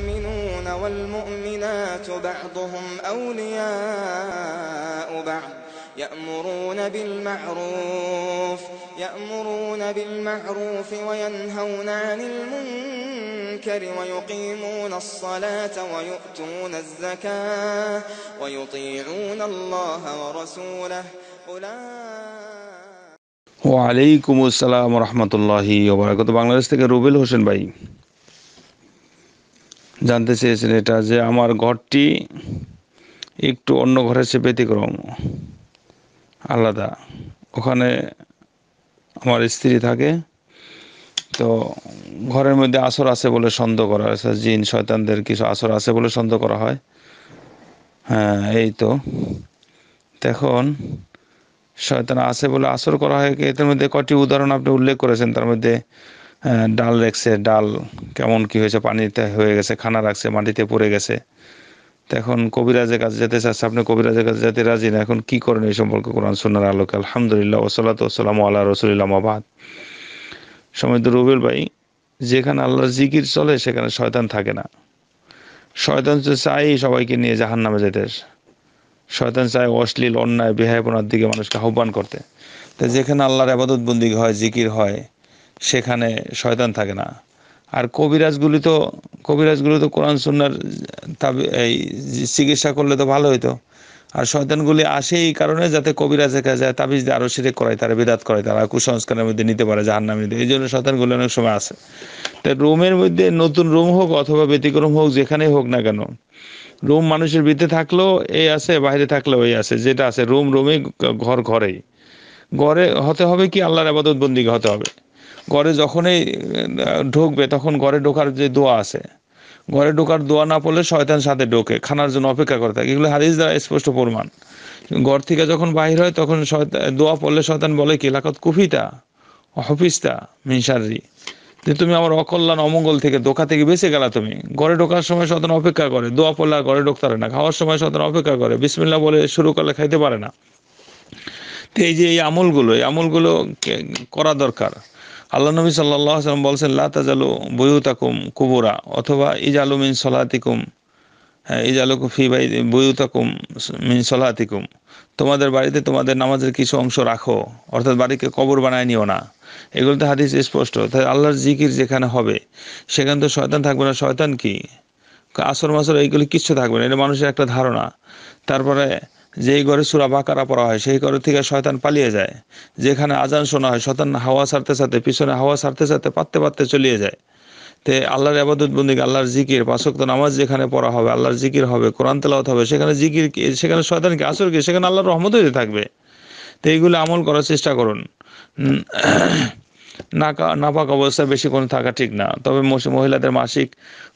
المؤمنون والمؤمنات بعضهم أولياء بعض يأمرون بالمعروف يأمرون بالمعروف وينهون عن المنكر ويقيمون الصلاة ويؤتون الزكاة ويطيعون الله ورسوله أولئك وعليكم السلام ورحمة الله وبركاته বাংলাদেশ থেকে রুবেল হোসেন জানতে চেয়েছেন এটা যে আমার ঘরটি একটু অন্য ঘরের সে ব্যতিক্রম আলাদা ওখানে আমার স্ত্রী থাকে তো ঘরের মধ্যে আসর আছে বলে সন্দেহ করা হয় আচ্ছা, জিন শয়তানদের কিছু আসর আছে বলে সন্দেহ করা হয় হ্যাঁ এই তো এখন শয়তান আছে বলে আসর করা হয় এদের মধ্যে কটি উদাহরণ আপনি উল্লেখ করেছেন তার মধ্যে ডাল রাখছে ডাল কেমন কি হয়েছে পানিতে হয়ে গেছে খানা রাখছে মাটিতে পড়ে গেছে তো এখন কবিরাজের কাছে যেতে চাচ্ছে আপনি কবিরাজের কাছে যেতে রাজি না এখন কি করেন এই সম্পর্কে কোরআন সোনার আলোকে আলহামদুলিল্লাহ ওসলাত ওসালাম আল্লাহ রসুলিল্লাম আবাদ সময় রবিউল ভাই যেখানে আল্লাহর জিকির চলে সেখানে শয়তান থাকে না শয়তান চাই সবাইকে নিয়ে জাহান নামে যেতে শয়তান চায় অশ্লীল অন্যায় বেহায়পনার দিকে মানুষকে আহ্বান করতে তো যেখানে আল্লাহর আবাদত বন্দী হয় জিকির হয় সেখানে শয়তান থাকে না আর কবিরাজগুলি তো কবিরাজগুলি তো কোরআন সুন্নার এই চিকিৎসা করলে তো ভালো হইতো আর শয়তানগুলি আসে এই কারণে যাতে কবিরাজের কাছে যায় তাবিজ দিয়ে আরও সেরে করায় তারা বিদাত করায় তারা কুসংস্কারের মধ্যে নিতে পারে যার নামে এই জন্য শয়তানগুলি অনেক সময় আসে তাই রুমের মধ্যে নতুন রুম হোক অথবা ব্যতিক্রম হোক যেখানে হোক না কেন রুম মানুষের ভিতরে থাকলেও এই আছে বাইরে থাকলেও এই আছে যেটা আছে রুম রুমে ঘর ঘরেই ঘরে হতে হবে কি আল্লাহর আবাদত বন্দিকে হতে হবে ঘরে যখনই ঢুকবে তখন ঘরে ঢোকার যে দোয়া আছে ঘরে ঢোকার দোয়া না পড়লে শয়তান সাথে ঢোকে খানার জন্য অপেক্ষা করে থাকে এগুলো হারিস দ্বারা স্পষ্ট প্রমাণ ঘর থেকে যখন বাহির হয় তখন দোয়া পড়লে শয়তান বলে কি লাকত কুফিতা হফিস্তা মিনসারি যে তুমি আমার অকল্যাণ অমঙ্গল থেকে দোকা থেকে বেঁচে গেলা তুমি ঘরে ঢোকার সময় শতান অপেক্ষা করে দোয়া পড়লে আর ঘরে ঢোকতে পারে না খাওয়ার সময় শতান অপেক্ষা করে বিসমিল্লা বলে শুরু করলে খাইতে পারে না তো এই যে এই আমলগুলো এই আমলগুলো করা দরকার আল্লাহ নবী সাল্লাহ সাল্লাম বলছেন লাতাজালু বয়ুতাকুম কুবুরা অথবা ইজালু মিন সলাতিকুম হ্যাঁ ইজালু ফি বাই বয়ুতাকুম মিন সলাতিকুম তোমাদের বাড়িতে তোমাদের নামাজের কিছু অংশ রাখো অর্থাৎ বাড়িকে কবর বানায় নিও না এগুলো তো হাদিস স্পষ্ট তাই আল্লাহর জিকির যেখানে হবে সেখানে তো শয়তান থাকবে না শয়তান কি আসর মাসর এইগুলি কিচ্ছু থাকবে না এটা মানুষের একটা ধারণা তারপরে যেই ঘরে সুরা বাকারা পড়া হয় সেই ঘরে থেকে শয়তান পালিয়ে যায় যেখানে আজান শোনা হয় শতান হাওয়া ছাড়তে সাথে পিছনে হাওয়া ছাড়তে ছাড়তে পারতে পারতে চলিয়ে যায় তে আল্লাহর আবাদত বন্দী আল্লাহর জিকির পাঁচক্ত নামাজ যেখানে পড়া হবে আল্লাহর জিকির হবে কোরআন তেলাওত হবে সেখানে জিকির সেখানে শয়তানকে আসর কি সেখানে আল্লাহর রহমত হয়ে থাকবে তো এইগুলো আমল করার চেষ্টা করুন নাকা নাপাক অবস্থায় কোনো থাকা ঠিক না তবে মহিলাদের মাসিক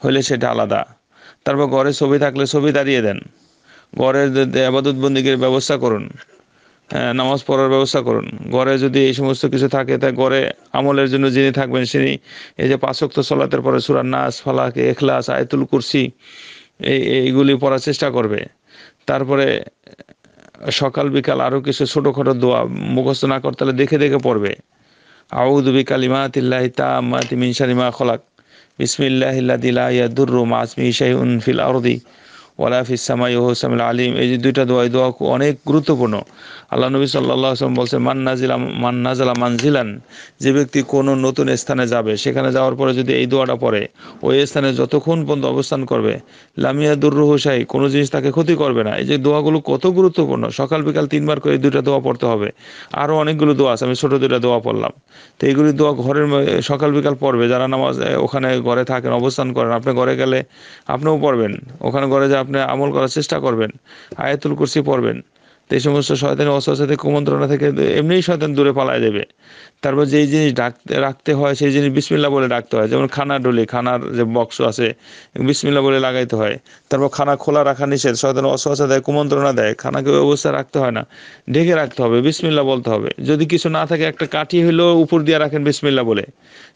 হলে সেটা আলাদা তারপর ঘরে ছবি থাকলে ছবি দাঁড়িয়ে দেন ঘরে যদি আবাদত বন্দীগীর ব্যবস্থা করুন হ্যাঁ নামাজ পড়ার ব্যবস্থা করুন ঘরে যদি এই সমস্ত কিছু থাকে তা ঘরে আমলের জন্য যিনি থাকবেন তিনি এই যে পাঁচক্ত সলাতের পরে সুরার নাস ফালাক এখলাস আয়তুল কুরসি এই এইগুলি পড়ার চেষ্টা করবে তারপরে সকাল বিকাল আরও কিছু ছোটোখাটো দোয়া মুখস্থ না করতে হলে দেখে দেখে পড়বে আউদুবি কালিমা তিল্লাহি তাম্মা তিমিন শালিমা খলাক ইয়া ইয়াদুর রুম আসমি শাহি ফিল আরদি ওয়ালা ফিসামাই হোসামিল আলিম এই যে দুইটা দোয়া দোয়া অনেক গুরুত্বপূর্ণ আল্লাহ নবী সাল্লাহ আসলাম বলছেন মান নাজালা মানজিলান যে ব্যক্তি কোনো নতুন স্থানে যাবে সেখানে যাওয়ার পরে যদি এই দোয়াটা পড়ে ওই স্থানে যতক্ষণ পর্যন্ত অবস্থান করবে লামিয়া দুর্রু হোসাই কোনো জিনিস তাকে ক্ষতি করবে না এই যে দোয়াগুলো কত গুরুত্বপূর্ণ সকাল বিকাল তিনবার করে দুইটা দোয়া পড়তে হবে আরও অনেকগুলো দোয়া আছে আমি ছোটো দুইটা দোয়া পড়লাম তো এইগুলি দোয়া ঘরের সকাল বিকাল পড়বে যারা নামাজ ওখানে ঘরে থাকেন অবস্থান করেন আপনি ঘরে গেলে আপনিও পড়বেন ওখানে ঘরে যা আপনি আমল করার চেষ্টা করবেন আয়াতুল কুরসি পড়বেন তো এই সমস্ত শয়তানি অস্ত্রসাথে কুমন্ত্রণা থেকে এমনিই শয়তান দূরে পালায় দেবে তারপর যেই জিনিস ডাকতে রাখতে হয় সেই জিনিস বিসমিল্লা বলে ডাকতে হয় যেমন খানা ডলি খানার যে বক্স আছে বিসমিল্লা বলে লাগাইতে হয় তারপর খানা খোলা রাখা নিষেধ শয়তান অস্ত্রসা দেয় কুমন্ত্রণা দেয় খানাকে অবস্থায় রাখতে হয় না ঢেকে রাখতে হবে বিসমিল্লা বলতে হবে যদি কিছু না থাকে একটা কাঠি হলেও উপর দিয়ে রাখেন বিসমিল্লা বলে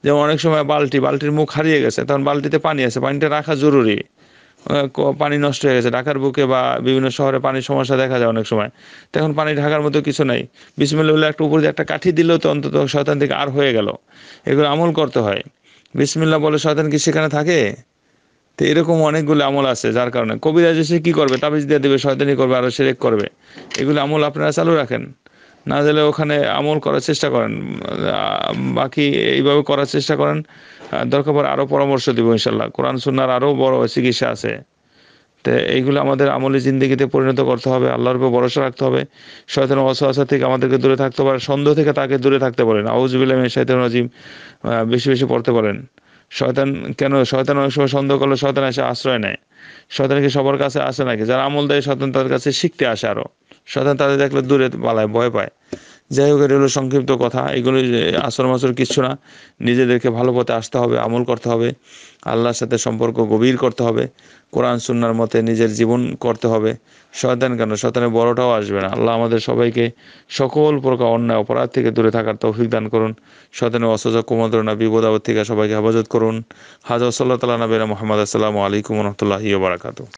যেমন অনেক সময় বালতি বালতির মুখ হারিয়ে গেছে তখন বালতিতে পানি আছে পানিটা রাখা জরুরি পানি নষ্ট হয়ে গেছে ঢাকার বুকে বা বিভিন্ন শহরে পানির সমস্যা দেখা যায় অনেক সময় তখন পানি ঢাকার মতো কিছু নাই বিসমিল্লা বলে একটু উপরে একটা কাঠি দিলেও তো অন্তত শয়তান থেকে আর হয়ে গেল এগুলো আমল করতে হয় বিসমিল্লা বলে শয়তান কি সেখানে থাকে তো এরকম অনেকগুলো আমল আছে যার কারণে কবিরাজ এসে কি করবে তাবিজ দিয়ে দেবে শয়তানি করবে আরো সেরেক করবে এগুলো আমল আপনারা চালু রাখেন না দিলে ওখানে আমল করার চেষ্টা করেন বাকি এইভাবে করার চেষ্টা করেন দরকার পরে আরও পরামর্শ দিব ইনশাল্লাহ কোরআন সুন্নার আরও বড় চিকিৎসা আছে তো এইগুলো আমাদের আমলি জিন্দিগিতে পরিণত করতে হবে আল্লাহর উপর ভরসা রাখতে হবে শয়তান অসহাসা থেকে আমাদেরকে দূরে থাকতে পারে সন্দেহ থেকে তাকে দূরে থাকতে পারেন আউজবিল্লাহ শয়তান রাজিম বেশি বেশি পড়তে পারেন শয়তান কেন শয়তান অনেক সময় সন্দেহ করলে শয়তান এসে আশ্রয় নেয় শয়তান কি সবার কাছে আসে নাকি যারা আমল দেয় শয়তান তাদের কাছে শিখতে আসে আরও শয়তান তাদের দেখলে দূরে পালায় ভয় পায় যাই হোক এটা হলো সংক্ষিপ্ত কথা এগুলো আসর মাসর কিচ্ছু না নিজেদেরকে ভালো পথে আসতে হবে আমল করতে হবে আল্লাহর সাথে সম্পর্ক গভীর করতে হবে কোরআন সুন্নার মতে নিজের জীবন করতে হবে শয়তান কেন শয়তানের বড়টাও আসবে না আল্লাহ আমাদের সবাইকে সকল প্রকার অন্যায় অপরাধ থেকে দূরে থাকার তৌফিক দান করুন শয়তানের অসহযোগ কুমন্ত্রণা বিপদ আপদ থেকে সবাইকে হেফাজত করুন হাজর সাল্লাহ তালা নবীরা মোহাম্মদ আসসালামু আলাইকুম রহমতুল্লাহি বারাকাতু